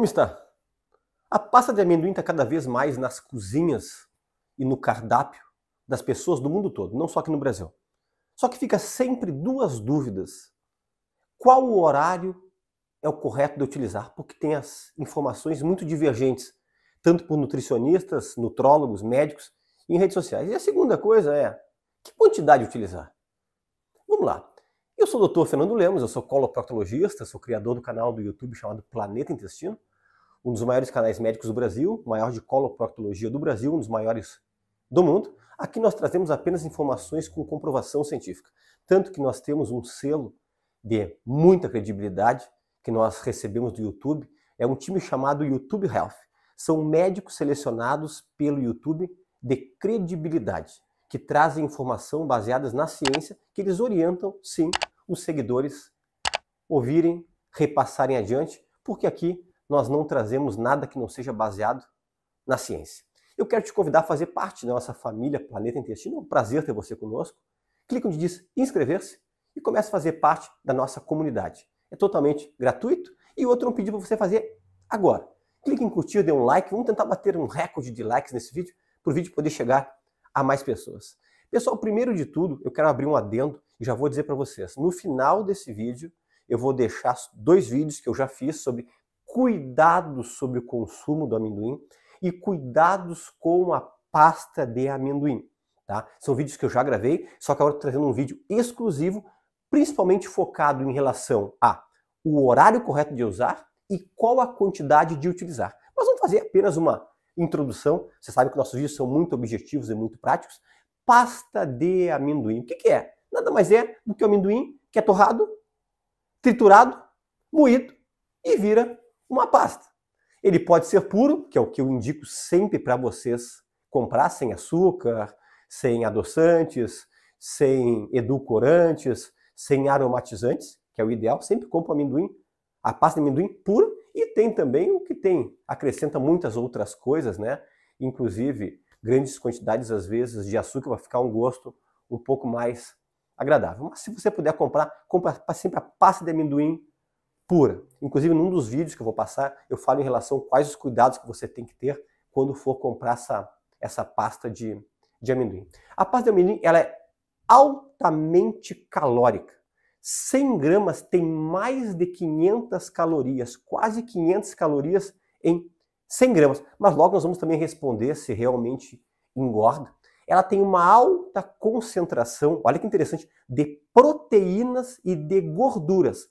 Como está? A pasta de amendoim está cada vez mais nas cozinhas e no cardápio das pessoas do mundo todo, não só aqui no Brasil. Só que fica sempre duas dúvidas. Qual o horário é o correto de utilizar? Porque tem as informações muito divergentes, tanto por nutricionistas, nutrólogos, médicos e em redes sociais. E a segunda coisa é, que quantidade utilizar? Vamos lá. Eu sou o Dr. Fernando Lemos, eu sou coloproctologista, sou criador do canal do YouTube chamado Planeta Intestino um dos maiores canais médicos do Brasil, maior de coloproctologia do Brasil, um dos maiores do mundo. Aqui nós trazemos apenas informações com comprovação científica. Tanto que nós temos um selo de muita credibilidade que nós recebemos do YouTube, é um time chamado YouTube Health. São médicos selecionados pelo YouTube de credibilidade, que trazem informação baseadas na ciência, que eles orientam, sim, os seguidores ouvirem, repassarem adiante, porque aqui nós não trazemos nada que não seja baseado na ciência. Eu quero te convidar a fazer parte da nossa família Planeta Intestino. É um prazer ter você conosco. Clique onde diz inscrever-se e comece a fazer parte da nossa comunidade. É totalmente gratuito e outro um pedido para você fazer agora. Clique em curtir, dê um like. Vamos tentar bater um recorde de likes nesse vídeo para o vídeo poder chegar a mais pessoas. Pessoal, primeiro de tudo, eu quero abrir um adendo e já vou dizer para vocês. No final desse vídeo, eu vou deixar dois vídeos que eu já fiz sobre cuidados sobre o consumo do amendoim e cuidados com a pasta de amendoim. Tá? São vídeos que eu já gravei, só que agora estou trazendo um vídeo exclusivo, principalmente focado em relação a o horário correto de usar e qual a quantidade de utilizar. Mas vamos fazer apenas uma introdução. Você sabe que nossos vídeos são muito objetivos e muito práticos. Pasta de amendoim. O que, que é? Nada mais é do que o amendoim que é torrado, triturado, moído e vira uma pasta. Ele pode ser puro, que é o que eu indico sempre para vocês comprar sem açúcar, sem adoçantes, sem edulcorantes, sem aromatizantes, que é o ideal. Sempre compro amendoim, a pasta de amendoim puro e tem também o que tem, acrescenta muitas outras coisas, né? Inclusive grandes quantidades às vezes de açúcar para ficar um gosto um pouco mais agradável. Mas se você puder comprar, compra sempre a pasta de amendoim pura. Inclusive, num dos vídeos que eu vou passar, eu falo em relação a quais os cuidados que você tem que ter quando for comprar essa, essa pasta de, de amendoim. A pasta de amendoim ela é altamente calórica. 100 gramas tem mais de 500 calorias, quase 500 calorias em 100 gramas. Mas logo nós vamos também responder se realmente engorda. Ela tem uma alta concentração, olha que interessante, de proteínas e de gorduras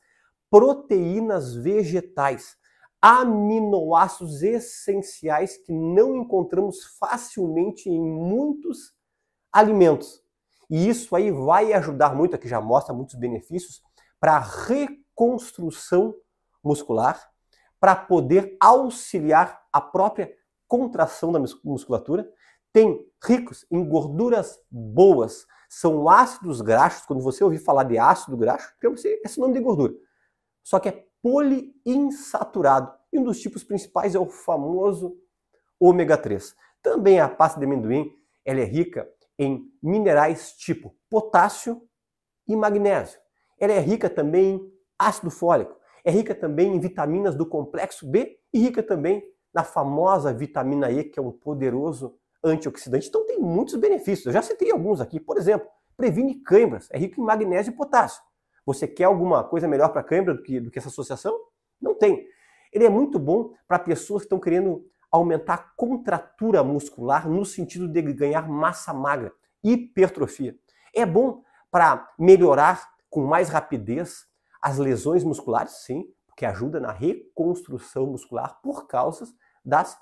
proteínas vegetais, aminoácidos essenciais que não encontramos facilmente em muitos alimentos. E isso aí vai ajudar muito, aqui já mostra muitos benefícios, para a reconstrução muscular, para poder auxiliar a própria contração da musculatura. Tem ricos em gorduras boas, são ácidos graxos. Quando você ouvir falar de ácido graxo, esse nome de gordura só que é poliinsaturado. E um dos tipos principais é o famoso ômega 3. Também a pasta de amendoim ela é rica em minerais tipo potássio e magnésio. Ela é rica também em ácido fólico, é rica também em vitaminas do complexo B e rica também na famosa vitamina E, que é um poderoso antioxidante. Então tem muitos benefícios. Eu já citei alguns aqui. Por exemplo, previne câimbras, é rico em magnésio e potássio. Você quer alguma coisa melhor para a Câmara do que, do que essa associação? Não tem. Ele é muito bom para pessoas que estão querendo aumentar a contratura muscular no sentido de ganhar massa magra, hipertrofia. É bom para melhorar com mais rapidez as lesões musculares, sim, porque ajuda na reconstrução muscular por causa das,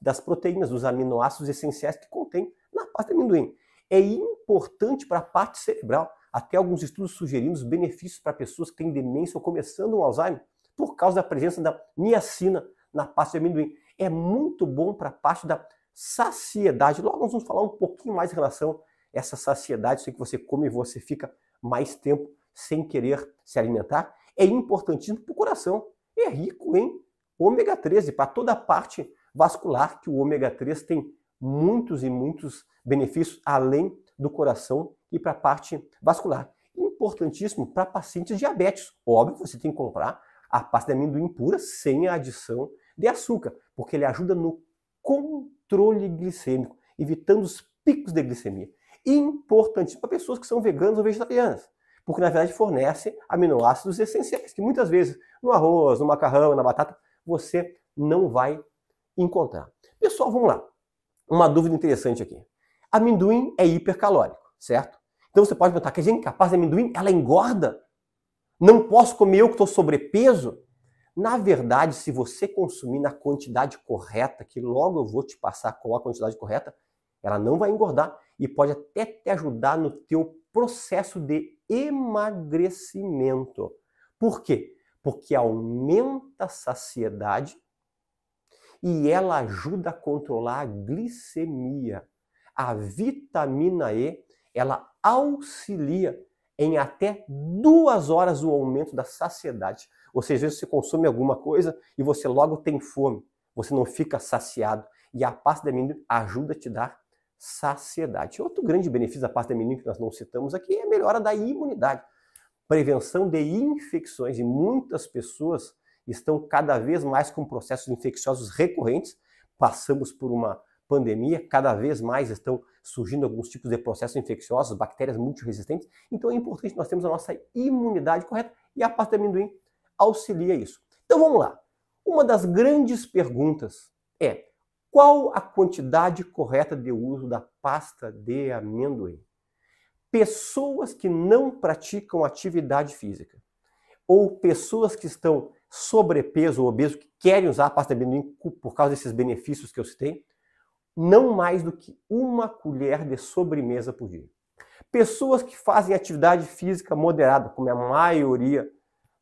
das proteínas, dos aminoácidos essenciais que contém na parte do amendoim. É importante para a parte cerebral. Até alguns estudos sugerindo os benefícios para pessoas que têm demência ou começando um Alzheimer por causa da presença da niacina na pasta de amendoim. É muito bom para a parte da saciedade. Logo nós vamos falar um pouquinho mais em relação a essa saciedade, sei que você come e você fica mais tempo sem querer se alimentar. É importantíssimo para o coração. É rico em ômega 13, para toda a parte vascular, que o ômega 3 tem muitos e muitos benefícios, além do coração e para a parte vascular. Importantíssimo para pacientes diabéticos. Óbvio, você tem que comprar a pasta de amendoim pura sem a adição de açúcar, porque ele ajuda no controle glicêmico, evitando os picos de glicemia. Importantíssimo para pessoas que são veganas ou vegetarianas, porque na verdade fornece aminoácidos essenciais, que muitas vezes no arroz, no macarrão, na batata, você não vai encontrar. Pessoal, vamos lá. Uma dúvida interessante aqui. Amendoim é hipercalórico, certo? Então você pode botar queijinho é capaz de amendoim, ela engorda. Não posso comer eu que estou sobrepeso. Na verdade, se você consumir na quantidade correta, que logo eu vou te passar qual a quantidade correta, ela não vai engordar e pode até te ajudar no teu processo de emagrecimento. Por quê? Porque aumenta a saciedade e ela ajuda a controlar a glicemia. A vitamina E ela auxilia em até duas horas o aumento da saciedade. Ou seja, às vezes você consome alguma coisa e você logo tem fome, você não fica saciado. E a pasta de amendoim ajuda a te dar saciedade. Outro grande benefício da pasta de amendoim que nós não citamos aqui é a melhora da imunidade. Prevenção de infecções. E muitas pessoas estão cada vez mais com processos infecciosos recorrentes. Passamos por uma pandemia, cada vez mais estão surgindo alguns tipos de processos infecciosos, bactérias multiresistentes. Então é importante nós termos a nossa imunidade correta e a pasta de amendoim auxilia isso. Então vamos lá. Uma das grandes perguntas é qual a quantidade correta de uso da pasta de amendoim? Pessoas que não praticam atividade física ou pessoas que estão sobrepeso ou obeso que querem usar a pasta de amendoim por causa desses benefícios que eu citei, não mais do que uma colher de sobremesa por dia. Pessoas que fazem atividade física moderada, como a maioria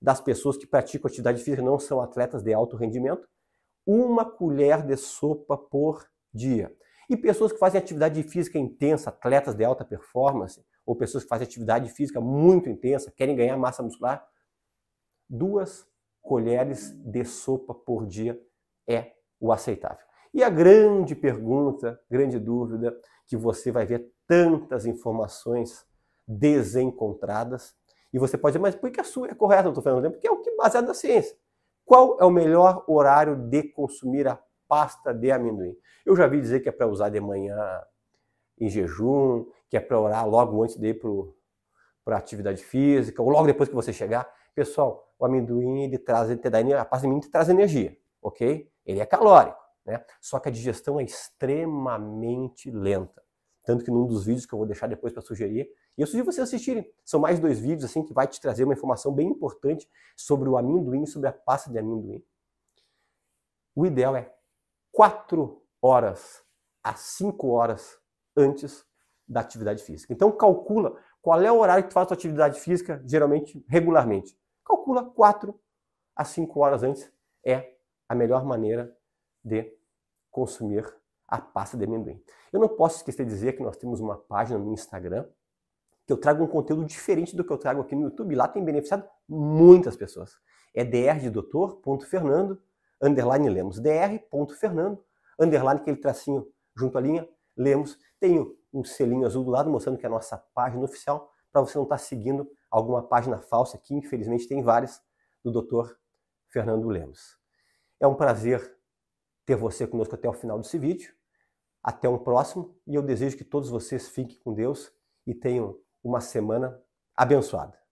das pessoas que praticam atividade física não são atletas de alto rendimento, uma colher de sopa por dia. E pessoas que fazem atividade física intensa, atletas de alta performance, ou pessoas que fazem atividade física muito intensa, querem ganhar massa muscular, duas colheres de sopa por dia é o aceitável. E a grande pergunta, grande dúvida, que você vai ver tantas informações desencontradas, e você pode, mas por que a sua é correta, doutor Fernando? Né, porque é o que baseado na ciência. Qual é o melhor horário de consumir a pasta de amendoim? Eu já vi dizer que é para usar de manhã em jejum, que é para orar logo antes de ir para a atividade física, ou logo depois que você chegar. Pessoal, o amendoim, ele traz, ele te dá, a pasta de amendoim te traz energia, ok? Ele é calórico. Né? Só que a digestão é extremamente lenta. Tanto que num dos vídeos que eu vou deixar depois para sugerir, e eu sugiro vocês assistirem. São mais dois vídeos assim que vai te trazer uma informação bem importante sobre o amendoim e sobre a pasta de amendoim. O ideal é 4 horas a 5 horas antes da atividade física. Então calcula qual é o horário que tu faz a tua atividade física, geralmente, regularmente. Calcula 4 a 5 horas antes é a melhor maneira de consumir a pasta de amendoim. Eu não posso esquecer de dizer que nós temos uma página no Instagram que eu trago um conteúdo diferente do que eu trago aqui no YouTube. Lá tem beneficiado muitas pessoas. É dr.fernando, underline Lemos. dr.fernando, underline aquele tracinho junto à linha, Lemos. Tem um selinho azul do lado mostrando que é a nossa página oficial para você não estar tá seguindo alguma página falsa, que infelizmente tem várias, do doutor Fernando Lemos. É um prazer ter você conosco até o final desse vídeo. Até um próximo e eu desejo que todos vocês fiquem com Deus e tenham uma semana abençoada.